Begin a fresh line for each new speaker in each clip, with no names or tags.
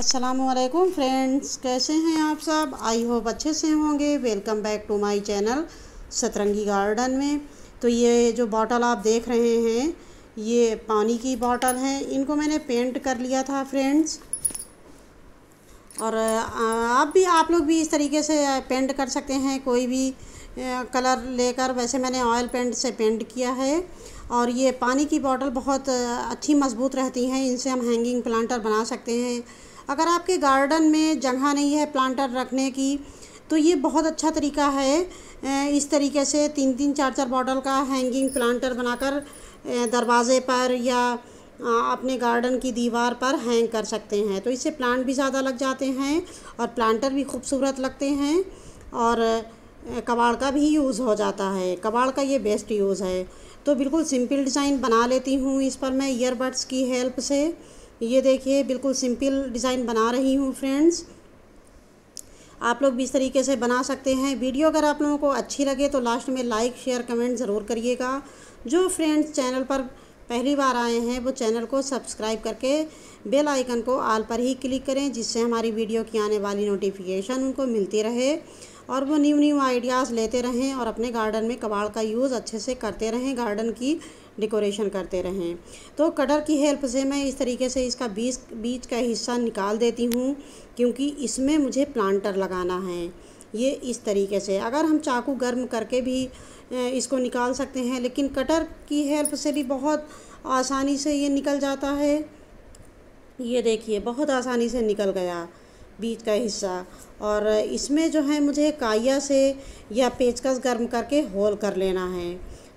असलकुम फ्रेंड्स कैसे हैं आप सब आई होप अच्छे से होंगे welcome back to my channel सतरंगी गार्डन में तो ये जो बॉटल आप देख रहे हैं ये पानी की बॉटल है इनको मैंने पेंट कर लिया था फ्रेंड्स और आप भी आप लोग भी इस तरीके से पेंट कर सकते हैं कोई भी कलर लेकर वैसे मैंने ऑयल पेंट से पेंट किया है और ये पानी की बॉटल बहुत अच्छी मजबूत रहती हैं इनसे हम हैंगिंग प्लांटर बना सकते हैं अगर आपके गार्डन में जगह नहीं है प्लांटर रखने की तो ये बहुत अच्छा तरीका है इस तरीके से तीन तीन चार चार बॉटल का हैंगिंग प्लांटर बनाकर दरवाज़े पर या अपने गार्डन की दीवार पर हैंग कर सकते हैं तो इससे प्लांट भी ज़्यादा लग जाते हैं और प्लांटर भी खूबसूरत लगते हैं और कबाड़ का भी यूज़ हो जाता है कबाड़ का ये बेस्ट यूज़ है तो बिल्कुल सिंपल डिज़ाइन बना लेती हूँ इस पर मैं ईयरबड्स की हेल्प से ये देखिए बिल्कुल सिंपल डिज़ाइन बना रही हूँ फ्रेंड्स आप लोग भी इस तरीके से बना सकते हैं वीडियो अगर आप लोगों को अच्छी लगे तो लास्ट में लाइक शेयर कमेंट ज़रूर करिएगा जो फ्रेंड्स चैनल पर पहली बार आए हैं वो चैनल को सब्सक्राइब करके बेल आइकन को आल पर ही क्लिक करें जिससे हमारी वीडियो की आने वाली नोटिफिकेशन उनको मिलती रहे और वो न्यू न्यू आइडियाज़ लेते रहें और अपने गार्डन में कबाड़ का यूज़ अच्छे से करते रहें गार्डन की डेकोरेशन करते रहें तो कटर की हेल्प से मैं इस तरीके से इसका बीज बीज का हिस्सा निकाल देती हूँ क्योंकि इसमें मुझे प्लांटर लगाना है ये इस तरीके से अगर हम चाकू गर्म करके भी इसको निकाल सकते हैं लेकिन कटर की हेल्प से भी बहुत आसानी से ये निकल जाता है ये देखिए बहुत आसानी से निकल गया बीज का हिस्सा और इसमें जो है मुझे काया से या पेचकस गर्म करके होल कर लेना है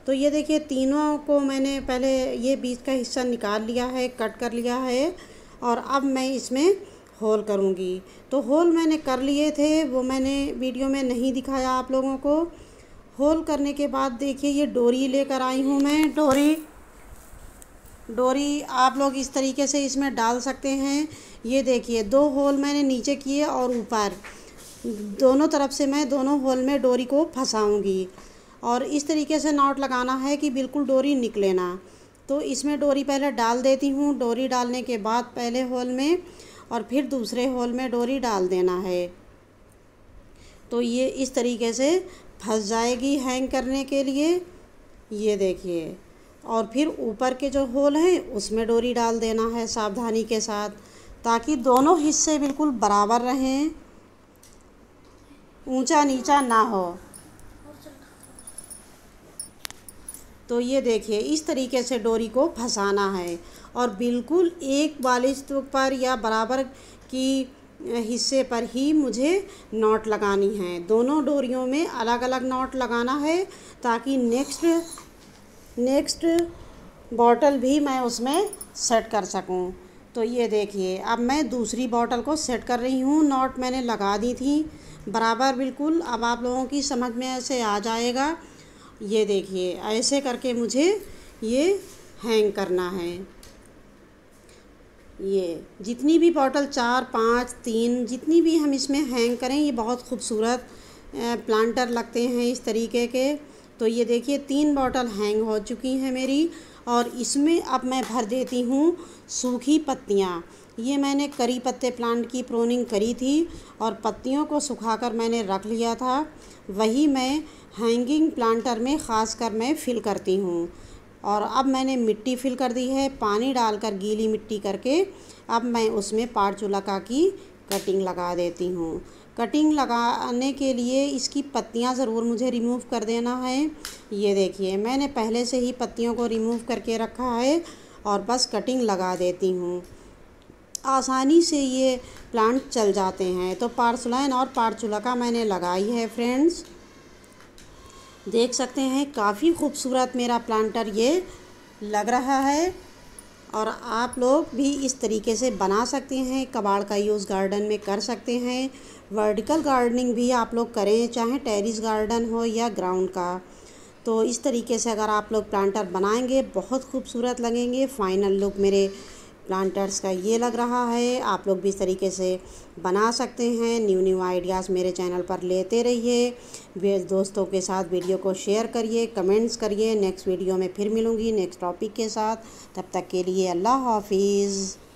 तो ये देखिए तीनों को मैंने पहले ये बीच का हिस्सा निकाल लिया है कट कर लिया है और अब मैं इसमें होल करूँगी तो होल मैंने कर लिए थे वो मैंने वीडियो में नहीं दिखाया आप लोगों को होल करने के बाद देखिए ये डोरी लेकर आई हूँ मैं डोरी डोरी आप लोग इस तरीके से इसमें डाल सकते हैं ये देखिए दो होल मैंने नीचे किए और ऊपर दोनों तरफ से मैं दोनों होल में डोरी को फंसाऊँगी और इस तरीके से नॉट लगाना है कि बिल्कुल डोरी निकले ना तो इसमें डोरी पहले डाल देती हूँ डोरी डालने के बाद पहले होल में और फिर दूसरे होल में डोरी डाल देना है तो ये इस तरीके से फंस जाएगी हैंग करने के लिए ये देखिए और फिर ऊपर के जो होल हैं उसमें डोरी डाल देना है सावधानी के साथ ताकि दोनों हिस्से बिल्कुल बराबर रहें ऊंचा नीचा ना हो तो ये देखिए इस तरीके से डोरी को फंसाना है और बिल्कुल एक बालिश पर या बराबर की हिस्से पर ही मुझे नॉट लगानी है दोनों डोरियों में अलग अलग नॉट लगाना है ताकि नेक्स्ट नेक्स्ट बॉटल भी मैं उसमें सेट कर सकूं तो ये देखिए अब मैं दूसरी बॉटल को सेट कर रही हूँ नॉट मैंने लगा दी थी बराबर बिल्कुल अब आप लोगों की समझ में ऐसे आ जाएगा ये देखिए ऐसे करके मुझे ये हैंग करना है ये जितनी भी बॉटल चार पाँच तीन जितनी भी हम इसमें हैंग करें ये बहुत खूबसूरत प्लांटर लगते हैं इस तरीके के तो ये देखिए तीन बॉटल हैंग हो चुकी हैं मेरी और इसमें अब मैं भर देती हूँ सूखी पत्तियाँ ये मैंने करी पत्ते प्लांट की प्रोनिंग करी थी और पत्तियों को सुखाकर मैंने रख लिया था वही मैं हैंगिंग प्लांटर में ख़ास कर मैं फिल करती हूँ और अब मैंने मिट्टी फिल कर दी है पानी डालकर गीली मिट्टी करके अब मैं उसमें पारचुलका की कटिंग लगा देती हूँ कटिंग लगाने के लिए इसकी पत्तियाँ ज़रूर मुझे रिमूव कर देना है ये देखिए मैंने पहले से ही पत्तियों को रिमूव करके रखा है और बस कटिंग लगा देती हूँ आसानी से ये प्लांट चल जाते हैं तो पार्सलाइन और पार्चुलका मैंने लगाई है फ्रेंड्स देख सकते हैं काफ़ी खूबसूरत मेरा प्लांटर ये लग रहा है और आप लोग भी इस तरीके से बना सकते हैं कबाड़ का यूज़ गार्डन में कर सकते हैं वर्टिकल गार्डनिंग भी आप लोग करें चाहे टेरिस गार्डन हो या ग्राउंड का तो इस तरीके से अगर आप लोग प्लांटर बनाएंगे बहुत खूबसूरत लगेंगे फ़ाइनल लुक मेरे प्लांटर्स का ये लग रहा है आप लोग भी इस तरीके से बना सकते हैं न्यू न्यू आइडियाज़ मेरे चैनल पर लेते रहिए दोस्तों के साथ वीडियो को शेयर करिए कमेंट्स करिए नेक्स्ट वीडियो में फिर मिलूँगी नेक्स्ट टॉपिक के साथ तब तक के लिए अल्लाह हाफिज़